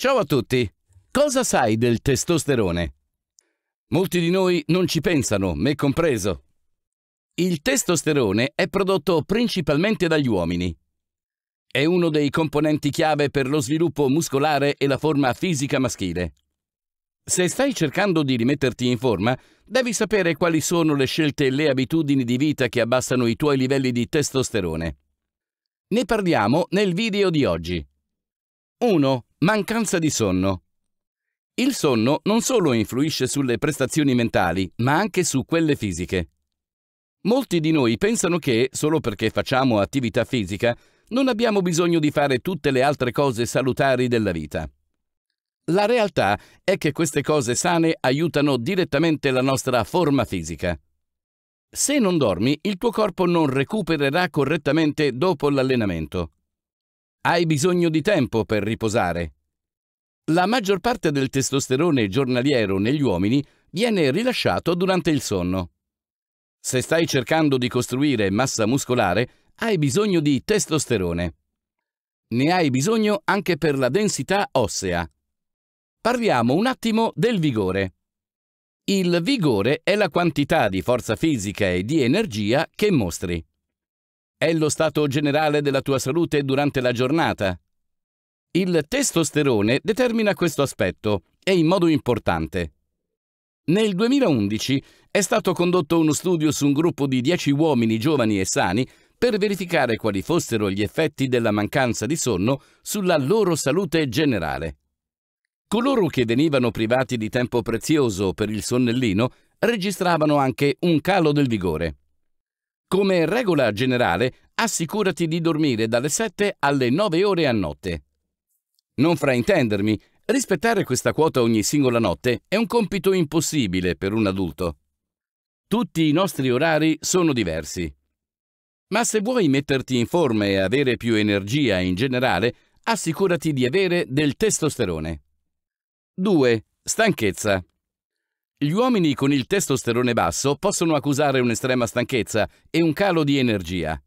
Ciao a tutti! Cosa sai del testosterone? Molti di noi non ci pensano, me compreso. Il testosterone è prodotto principalmente dagli uomini. È uno dei componenti chiave per lo sviluppo muscolare e la forma fisica maschile. Se stai cercando di rimetterti in forma, devi sapere quali sono le scelte e le abitudini di vita che abbassano i tuoi livelli di testosterone. Ne parliamo nel video di oggi. 1 Mancanza di sonno. Il sonno non solo influisce sulle prestazioni mentali, ma anche su quelle fisiche. Molti di noi pensano che, solo perché facciamo attività fisica, non abbiamo bisogno di fare tutte le altre cose salutari della vita. La realtà è che queste cose sane aiutano direttamente la nostra forma fisica. Se non dormi, il tuo corpo non recupererà correttamente dopo l'allenamento. Hai bisogno di tempo per riposare, la maggior parte del testosterone giornaliero negli uomini viene rilasciato durante il sonno. Se stai cercando di costruire massa muscolare, hai bisogno di testosterone. Ne hai bisogno anche per la densità ossea. Parliamo un attimo del vigore. Il vigore è la quantità di forza fisica e di energia che mostri. È lo stato generale della tua salute durante la giornata, il testosterone determina questo aspetto e in modo importante. Nel 2011 è stato condotto uno studio su un gruppo di 10 uomini giovani e sani per verificare quali fossero gli effetti della mancanza di sonno sulla loro salute generale. Coloro che venivano privati di tempo prezioso per il sonnellino registravano anche un calo del vigore. Come regola generale, assicurati di dormire dalle 7 alle 9 ore a notte. Non fraintendermi, rispettare questa quota ogni singola notte è un compito impossibile per un adulto. Tutti i nostri orari sono diversi. Ma se vuoi metterti in forma e avere più energia in generale, assicurati di avere del testosterone. 2. Stanchezza. Gli uomini con il testosterone basso possono accusare un'estrema stanchezza e un calo di energia.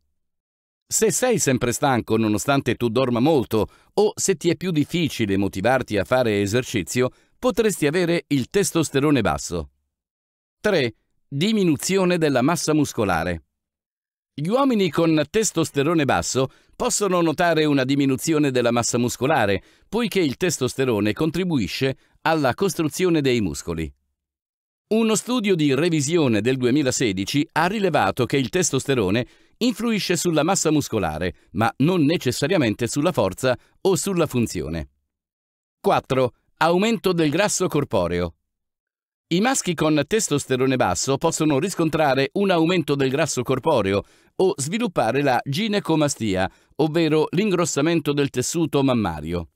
Se sei sempre stanco nonostante tu dorma molto o se ti è più difficile motivarti a fare esercizio, potresti avere il testosterone basso. 3. Diminuzione della massa muscolare. Gli uomini con testosterone basso possono notare una diminuzione della massa muscolare, poiché il testosterone contribuisce alla costruzione dei muscoli. Uno studio di revisione del 2016 ha rilevato che il testosterone influisce sulla massa muscolare, ma non necessariamente sulla forza o sulla funzione. 4. Aumento del grasso corporeo. I maschi con testosterone basso possono riscontrare un aumento del grasso corporeo o sviluppare la ginecomastia, ovvero l'ingrossamento del tessuto mammario.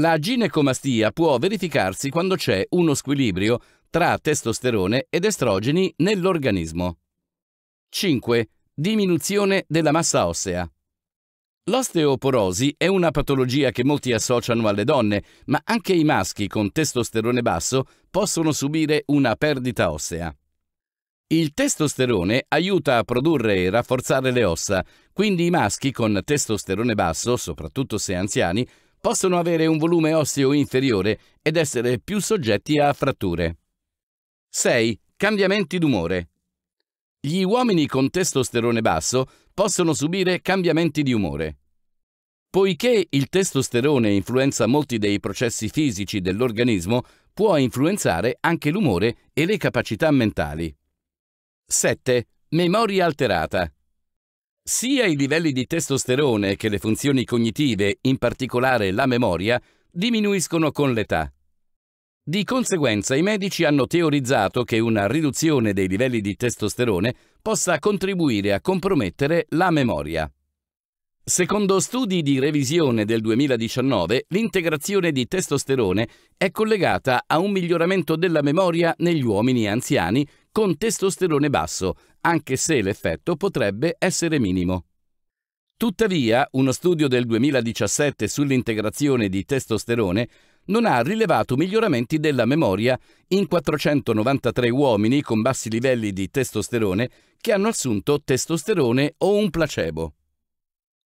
La ginecomastia può verificarsi quando c'è uno squilibrio tra testosterone ed estrogeni nell'organismo. 5. Diminuzione della massa ossea. L'osteoporosi è una patologia che molti associano alle donne, ma anche i maschi con testosterone basso possono subire una perdita ossea. Il testosterone aiuta a produrre e rafforzare le ossa, quindi i maschi con testosterone basso, soprattutto se anziani, possono avere un volume osseo inferiore ed essere più soggetti a fratture. 6. Cambiamenti d'umore. Gli uomini con testosterone basso possono subire cambiamenti di umore. Poiché il testosterone influenza molti dei processi fisici dell'organismo, può influenzare anche l'umore e le capacità mentali. 7. Memoria alterata. Sia i livelli di testosterone che le funzioni cognitive, in particolare la memoria, diminuiscono con l'età. Di conseguenza i medici hanno teorizzato che una riduzione dei livelli di testosterone possa contribuire a compromettere la memoria. Secondo studi di revisione del 2019, l'integrazione di testosterone è collegata a un miglioramento della memoria negli uomini anziani con testosterone basso, anche se l'effetto potrebbe essere minimo. Tuttavia, uno studio del 2017 sull'integrazione di testosterone non ha rilevato miglioramenti della memoria in 493 uomini con bassi livelli di testosterone che hanno assunto testosterone o un placebo.